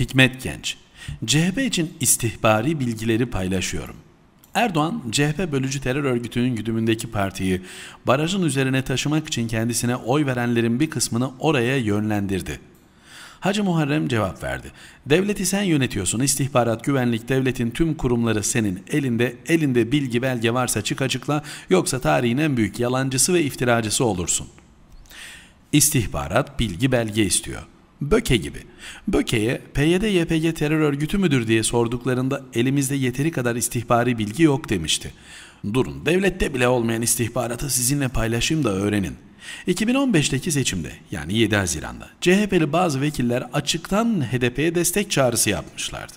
Hikmet Genç CHP için istihbari bilgileri paylaşıyorum. Erdoğan, CHP bölücü terör örgütünün güdümündeki partiyi barajın üzerine taşımak için kendisine oy verenlerin bir kısmını oraya yönlendirdi. Hacı Muharrem cevap verdi. Devleti sen yönetiyorsun, istihbarat, güvenlik, devletin tüm kurumları senin elinde, elinde bilgi belge varsa çık açıkla, yoksa tarihin en büyük yalancısı ve iftiracısı olursun. İstihbarat bilgi belge istiyor.'' Böke gibi. Böke'ye PYD-YPG terör örgütü müdür diye sorduklarında elimizde yeteri kadar istihbari bilgi yok demişti. Durun devlette bile olmayan istihbaratı sizinle paylaşayım da öğrenin. 2015'teki seçimde yani 7 Haziran'da CHP'li bazı vekiller açıktan HDP'ye destek çağrısı yapmışlardı.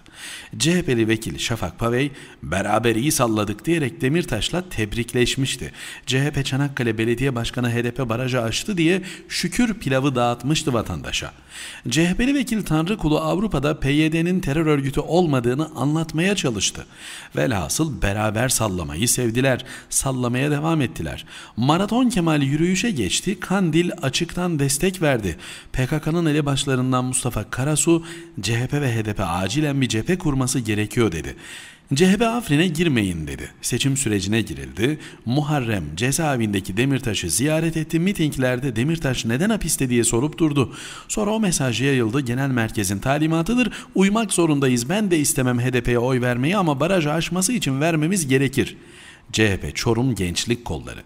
CHP'li vekil Şafak Pavey beraber iyi salladık diyerek Demirtaş'la tebrikleşmişti. CHP Çanakkale Belediye Başkanı HDP barajı açtı diye şükür pilavı dağıtmıştı vatandaşa. CHP'li vekil Tanrı Kulu Avrupa'da PYD'nin terör örgütü olmadığını anlatmaya çalıştı. Velhasıl beraber sallamayı sevdiler, sallamaya devam ettiler. Maraton Kemal yürüyüşe geçti geçti. Kandil açıktan destek verdi. PKK'nın elebaşlarından Mustafa Karasu, CHP ve HDP acilen bir cephe kurması gerekiyor dedi. CHP Afrin'e girmeyin dedi. Seçim sürecine girildi. Muharrem cezaevindeki Demirtaş'ı ziyaret etti. Mitinglerde Demirtaş neden hapiste diye sorup durdu. Sonra o mesaj yayıldı. Genel merkezin talimatıdır. Uymak zorundayız. Ben de istemem HDP'ye oy vermeyi ama barajı aşması için vermemiz gerekir. CHP Çorum Gençlik Kolları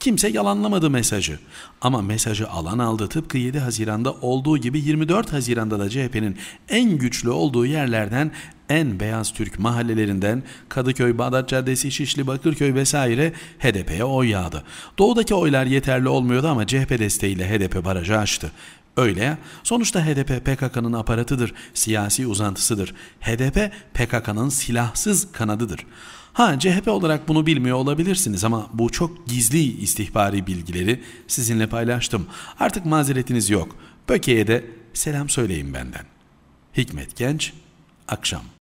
Kimse yalanlamadı mesajı. Ama mesajı alan aldı tıpkı 7 Haziran'da olduğu gibi 24 Haziran'da da CHP'nin en güçlü olduğu yerlerden en beyaz Türk mahallelerinden Kadıköy, Bağdat Caddesi, Şişli, Bakırköy vesaire HDP'ye oy yağdı. Doğudaki oylar yeterli olmuyordu ama CHP desteğiyle HDP barajı açtı. Öyle ya. Sonuçta HDP PKK'nın aparatıdır, siyasi uzantısıdır. HDP PKK'nın silahsız kanadıdır. Ha CHP olarak bunu bilmiyor olabilirsiniz ama bu çok gizli istihbari bilgileri sizinle paylaştım. Artık mazeretiniz yok. Böke'ye de selam söyleyin benden. Hikmet Genç, akşam.